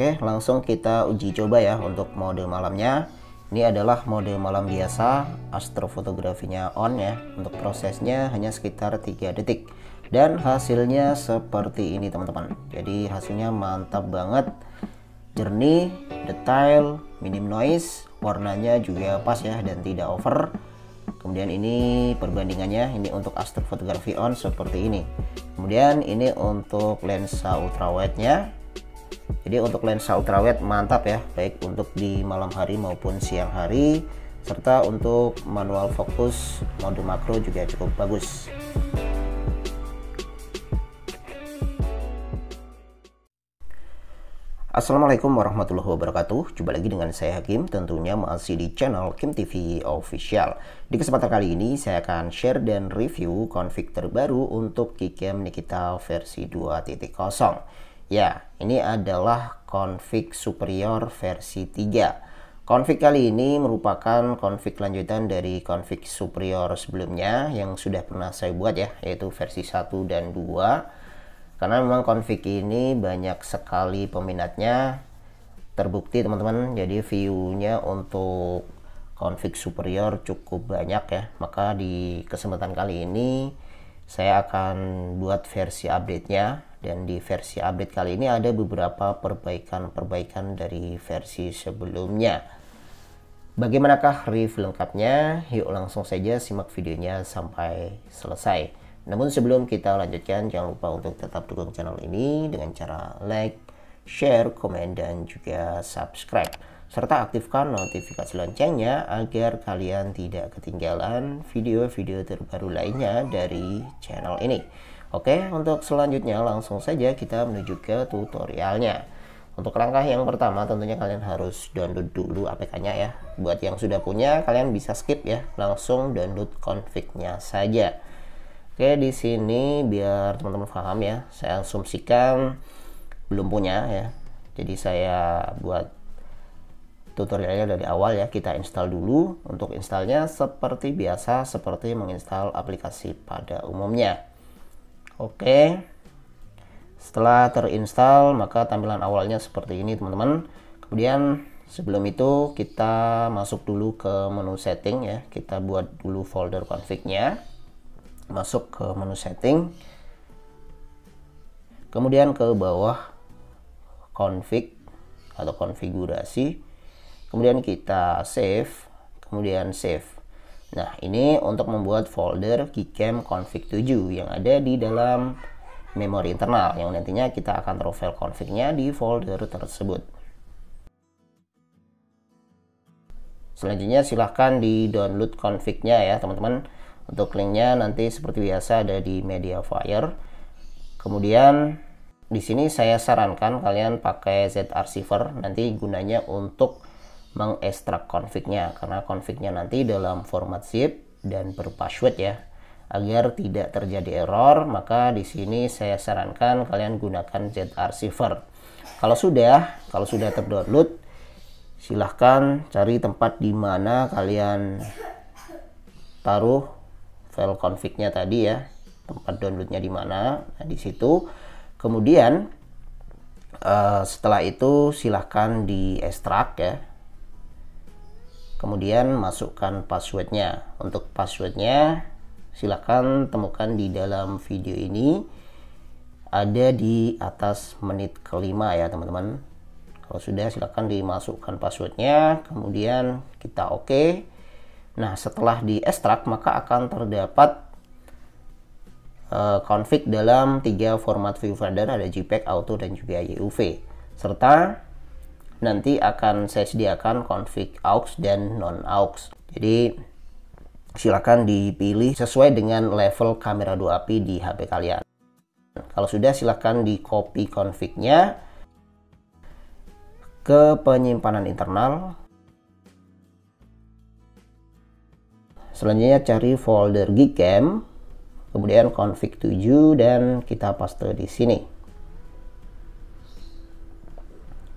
Oke, langsung kita uji coba ya untuk mode malamnya. Ini adalah mode malam biasa, astrofotografinya on ya. Untuk prosesnya hanya sekitar 3 detik. Dan hasilnya seperti ini teman-teman. Jadi hasilnya mantap banget. Jernih, detail, minim noise, warnanya juga pas ya dan tidak over. Kemudian ini perbandingannya, ini untuk astrofotografi on seperti ini. Kemudian ini untuk lensa ultrawide-nya jadi untuk lensa ultrawide mantap ya baik untuk di malam hari maupun siang hari serta untuk manual fokus mode makro juga cukup bagus Assalamualaikum warahmatullahi wabarakatuh Jumpa lagi dengan saya Hakim Tentunya masih di channel Kim TV Official Di kesempatan kali ini saya akan share dan review config terbaru Untuk Kikem Nikita versi 2.0 Ya, ini adalah config superior versi 3. Config kali ini merupakan config lanjutan dari config superior sebelumnya yang sudah pernah saya buat ya, yaitu versi 1 dan 2. Karena memang config ini banyak sekali peminatnya. Terbukti teman-teman, jadi view-nya untuk config superior cukup banyak ya. Maka di kesempatan kali ini saya akan buat versi update-nya dan di versi update kali ini ada beberapa perbaikan-perbaikan dari versi sebelumnya. Bagaimanakah review lengkapnya? Yuk langsung saja simak videonya sampai selesai. Namun sebelum kita lanjutkan, jangan lupa untuk tetap dukung channel ini dengan cara like, share, komen, dan juga subscribe. Serta aktifkan notifikasi loncengnya agar kalian tidak ketinggalan video-video terbaru lainnya dari channel ini. Oke, untuk selanjutnya langsung saja kita menuju ke tutorialnya. Untuk langkah yang pertama tentunya kalian harus download dulu APK-nya ya. Buat yang sudah punya kalian bisa skip ya, langsung download config-nya saja. Oke, di sini biar teman-teman paham ya, saya asumsikan belum punya ya. Jadi saya buat tutorialnya dari awal ya kita install dulu untuk installnya seperti biasa seperti menginstal aplikasi pada umumnya Oke. Setelah terinstall maka tampilan awalnya seperti ini teman-teman. Kemudian sebelum itu kita masuk dulu ke menu setting ya. Kita buat dulu folder config-nya. Masuk ke menu setting. Kemudian ke bawah config atau konfigurasi. Kemudian kita save, kemudian save. Nah, ini untuk membuat folder keycam config 7 yang ada di dalam memori internal yang nantinya kita akan taruh file config-nya di folder tersebut. Selanjutnya silahkan di-download config-nya ya teman-teman. Untuk linknya nanti seperti biasa ada di mediafire. Kemudian di sini saya sarankan kalian pakai ZArchiver nanti gunanya untuk mengekstrak konfignya karena konfignya nanti dalam format zip dan berpassword ya agar tidak terjadi error maka di sini saya sarankan kalian gunakan zarchiver kalau sudah kalau sudah terdownload silahkan cari tempat di mana kalian taruh file konfignya tadi ya tempat downloadnya di mana nah, di situ kemudian uh, setelah itu silahkan di ekstrak ya kemudian masukkan passwordnya untuk passwordnya silahkan temukan di dalam video ini ada di atas menit kelima ya teman-teman kalau sudah silahkan dimasukkan passwordnya kemudian kita oke okay. nah setelah di ekstrak maka akan terdapat uh, config dalam tiga format viewfinder ada JPEG, Auto dan juga YUV serta nanti akan saya sediakan config aux dan non aux jadi silakan dipilih sesuai dengan level kamera 2 api di HP kalian kalau sudah silakan di copy config-nya ke penyimpanan internal selanjutnya cari folder gcam kemudian config 7 dan kita paste di sini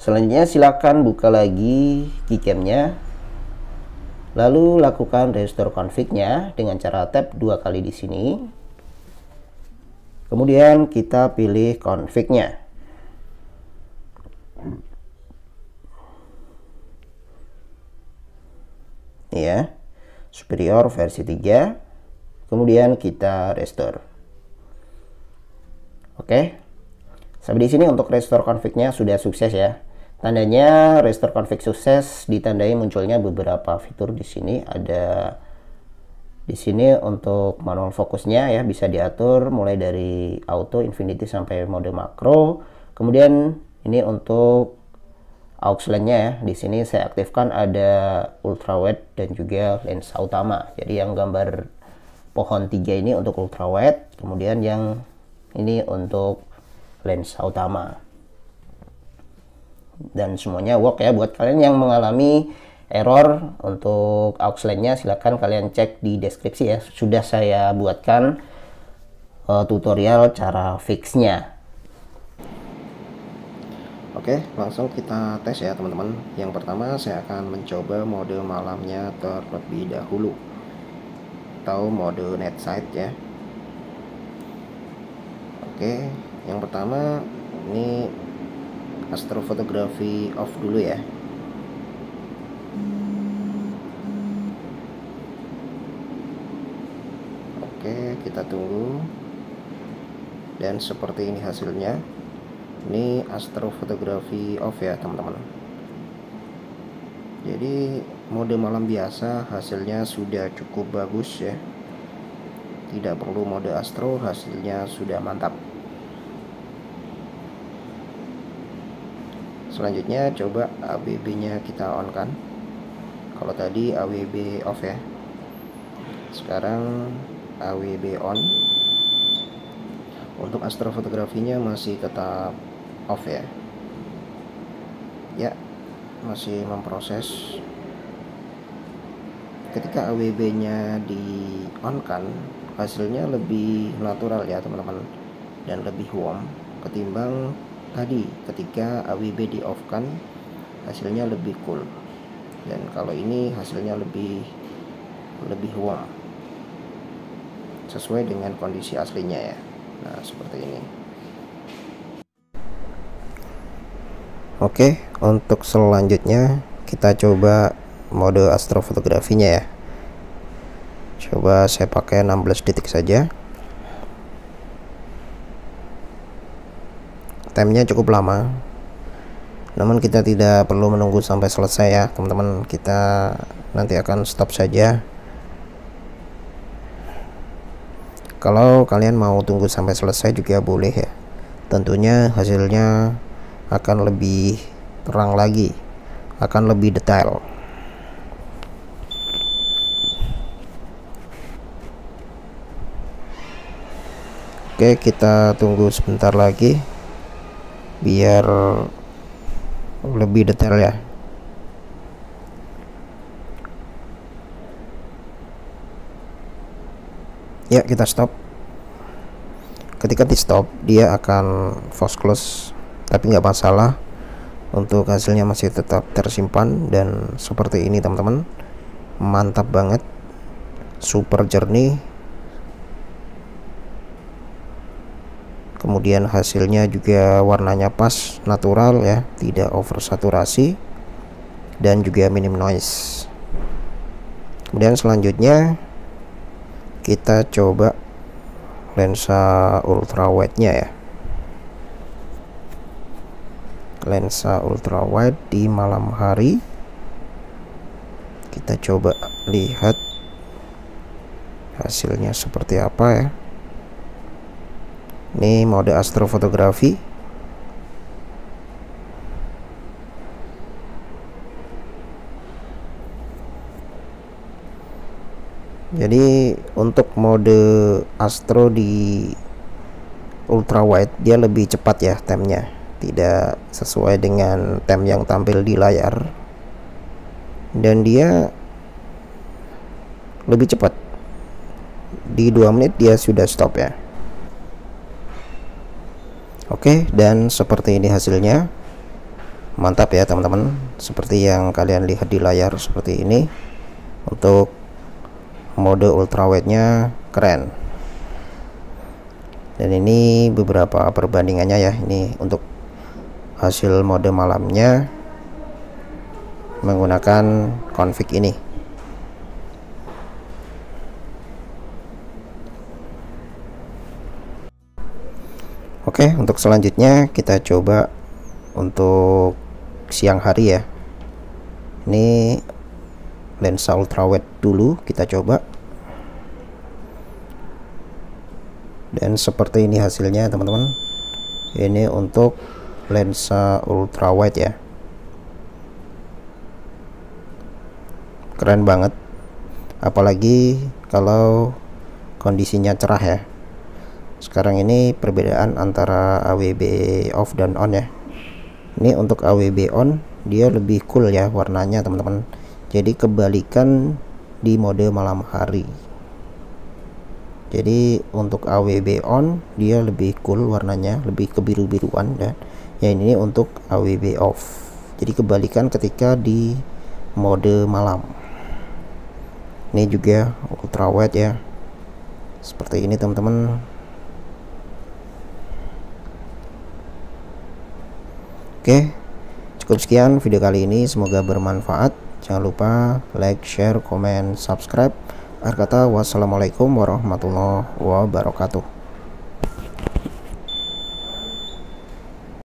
Selanjutnya silakan buka lagi keycamnya. Lalu lakukan restore config-nya dengan cara tap dua kali di sini. Kemudian kita pilih config-nya. Ya. Superior versi 3. Kemudian kita restore. Oke. Sampai di sini untuk restore config-nya sudah sukses ya. Tandanya restore config sukses ditandai munculnya beberapa fitur di sini ada di sini untuk manual fokusnya ya bisa diatur mulai dari auto infinity sampai mode makro. Kemudian ini untuk aux ya. Di sini saya aktifkan ada ultrawide dan juga lensa utama. Jadi yang gambar pohon tiga ini untuk ultrawide, kemudian yang ini untuk lensa utama dan semuanya work ya buat kalian yang mengalami error untuk auxline-nya silahkan kalian cek di deskripsi ya sudah saya buatkan uh, tutorial cara fixnya Oke langsung kita tes ya teman-teman yang pertama saya akan mencoba mode malamnya terlebih dahulu atau mode net side ya Oke yang pertama ini astrofotografi off dulu ya oke kita tunggu dan seperti ini hasilnya ini astrofotografi off ya teman-teman jadi mode malam biasa hasilnya sudah cukup bagus ya tidak perlu mode astro hasilnya sudah mantap selanjutnya coba AWB nya kita on kan kalau tadi AWB off ya sekarang AWB on untuk astrofotografinya masih tetap off ya ya masih memproses ketika AWB nya di on kan hasilnya lebih natural ya teman-teman dan lebih warm ketimbang tadi ketika AWB di off kan hasilnya lebih cool dan kalau ini hasilnya lebih lebih warm sesuai dengan kondisi aslinya ya nah seperti ini oke untuk selanjutnya kita coba mode astrofotografinya ya coba saya pakai 16 detik saja timenya cukup lama namun kita tidak perlu menunggu sampai selesai ya teman-teman kita nanti akan stop saja kalau kalian mau tunggu sampai selesai juga boleh ya tentunya hasilnya akan lebih terang lagi akan lebih detail Oke kita tunggu sebentar lagi biar lebih detail ya ya kita stop ketika di stop dia akan force close tapi nggak masalah untuk hasilnya masih tetap tersimpan dan seperti ini teman-teman mantap banget super jernih kemudian hasilnya juga warnanya pas natural ya tidak over saturasi dan juga minim noise kemudian selanjutnya kita coba lensa wide nya ya lensa wide di malam hari kita coba lihat hasilnya seperti apa ya ini mode astrofotografi jadi untuk mode astro di ultrawide dia lebih cepat ya temnya tidak sesuai dengan tem yang tampil di layar dan dia lebih cepat di 2 menit dia sudah stop ya Oke, dan seperti ini hasilnya. Mantap ya, teman-teman. Seperti yang kalian lihat di layar seperti ini. Untuk mode ultrawide-nya keren. Dan ini beberapa perbandingannya ya. Ini untuk hasil mode malamnya menggunakan config ini. Oke, untuk selanjutnya kita coba untuk siang hari ya. Ini lensa ultrawide dulu kita coba. Dan seperti ini hasilnya teman-teman. Ini untuk lensa ultrawide ya. Keren banget. Apalagi kalau kondisinya cerah ya sekarang ini perbedaan antara AWB off dan on ya ini untuk AWB on dia lebih cool ya warnanya teman-teman jadi kebalikan di mode malam hari jadi untuk AWB on dia lebih cool warnanya lebih kebiru-biruan dan ya ini untuk AWB off jadi kebalikan ketika di mode malam ini juga ultrawide ya seperti ini teman-teman Oke, cukup sekian video kali ini. Semoga bermanfaat. Jangan lupa like, share, comment, subscribe. Akhir kata, wassalamualaikum warahmatullahi wabarakatuh.